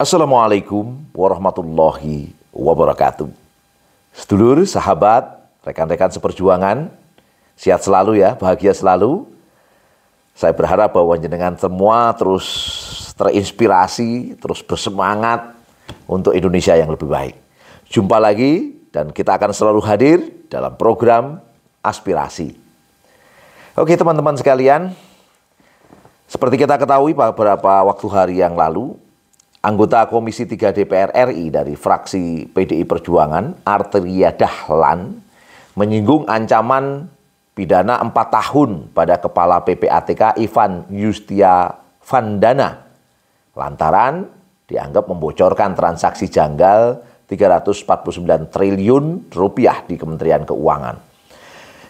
Assalamualaikum warahmatullahi wabarakatuh. Sedulur, sahabat, rekan-rekan seperjuangan, sehat selalu ya, bahagia selalu. Saya berharap bahwa dengan semua terus terinspirasi, terus bersemangat untuk Indonesia yang lebih baik. Jumpa lagi dan kita akan selalu hadir dalam program Aspirasi. Oke teman-teman sekalian, seperti kita ketahui beberapa waktu hari yang lalu, Anggota Komisi 3 DPR RI dari fraksi PDI Perjuangan, Arteria Dahlan, menyinggung ancaman pidana 4 tahun pada Kepala PPATK Ivan Yustia Vandana lantaran dianggap membocorkan transaksi janggal 349 triliun rupiah di Kementerian Keuangan.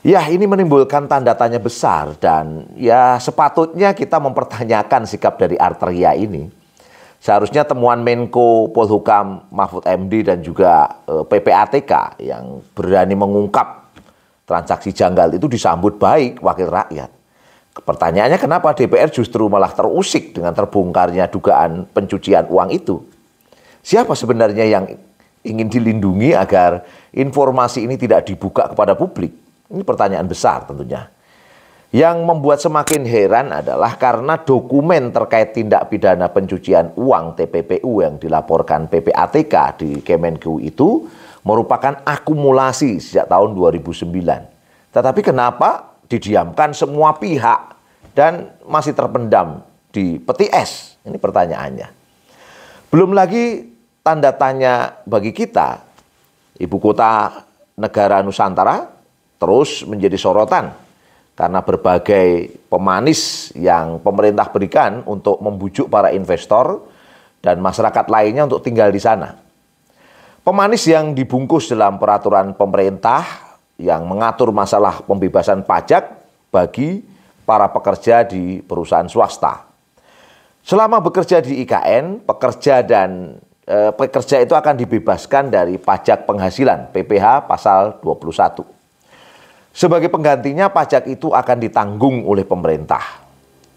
Ya, ini menimbulkan tanda tanya besar dan ya sepatutnya kita mempertanyakan sikap dari Arteria ini seharusnya temuan Menko Polhukam Mahfud MD dan juga e, eh, PPATK yang berani mengungkap transaksi janggal itu disambut baik wakil rakyat. Pertanyaannya kenapa DPR justru malah terusik dengan terbongkarnya dugaan pencucian uang itu? Siapa sebenarnya yang ingin dilindungi agar informasi ini tidak dibuka kepada publik? Ini pertanyaan besar tentunya. Yang membuat semakin heran adalah karena dokumen terkait tindak pidana pencucian uang TPPU yang dilaporkan PPATK di Kemenku itu merupakan akumulasi sejak tahun 2009. Tetapi kenapa didiamkan semua pihak dan masih terpendam di peti es? Ini pertanyaannya. Belum lagi tanda tanya bagi kita, ibu kota negara Nusantara terus menjadi sorotan karena berbagai pemanis yang pemerintah berikan untuk membujuk para investor dan masyarakat lainnya untuk tinggal di sana. Pemanis yang dibungkus dalam peraturan pemerintah yang mengatur masalah pembebasan pajak bagi para pekerja di perusahaan swasta. Selama bekerja di IKN, pekerja dan e, pekerja itu akan dibebaskan dari pajak penghasilan PPH pasal 21. Sebagai penggantinya pajak itu akan ditanggung oleh pemerintah.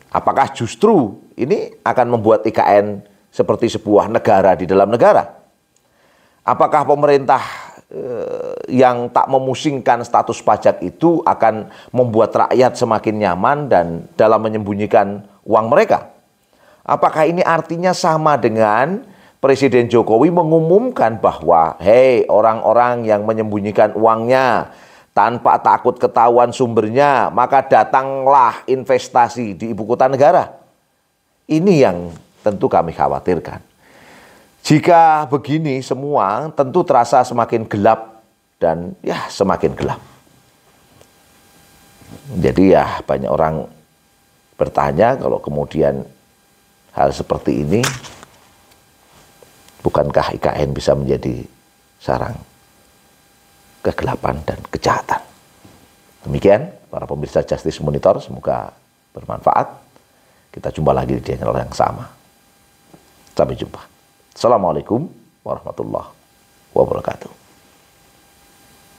Apakah justru ini akan membuat IKN seperti sebuah negara di dalam negara? Apakah pemerintah eh, yang tak memusingkan status pajak itu akan membuat rakyat semakin nyaman dan dalam menyembunyikan uang mereka. Apakah ini artinya sama dengan Presiden Jokowi mengumumkan bahwa, "Hei, orang-orang yang menyembunyikan uangnya, tanpa takut ketahuan sumbernya, maka datanglah investasi di ibu kota negara. Ini yang tentu kami khawatirkan. Jika begini semua, tentu terasa semakin gelap dan ya semakin gelap. Jadi ya banyak orang bertanya kalau kemudian hal seperti ini, bukankah IKN bisa menjadi sarang kegelapan, dan kejahatan. Demikian para pemirsa Justice Monitor, semoga bermanfaat. Kita jumpa lagi di channel yang sama. Sampai jumpa. Assalamualaikum warahmatullahi wabarakatuh.